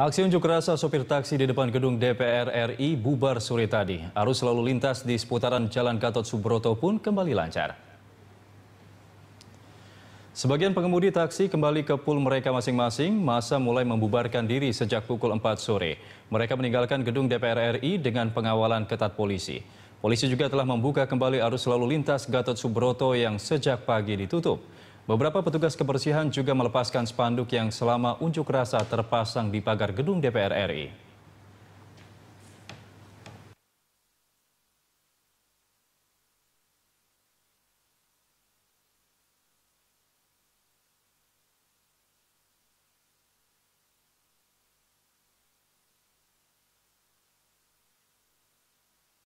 Aksi unjuk rasa sopir taksi di depan gedung DPR RI bubar sore tadi. Arus lalu lintas di seputaran Jalan Gatot Subroto pun kembali lancar. Sebagian pengemudi taksi kembali ke pul mereka masing-masing, masa mulai membubarkan diri sejak pukul 4 sore. Mereka meninggalkan gedung DPR RI dengan pengawalan ketat polisi. Polisi juga telah membuka kembali arus lalu lintas Gatot Subroto yang sejak pagi ditutup. Beberapa petugas kebersihan juga melepaskan spanduk yang selama unjuk rasa terpasang di pagar gedung DPR RI.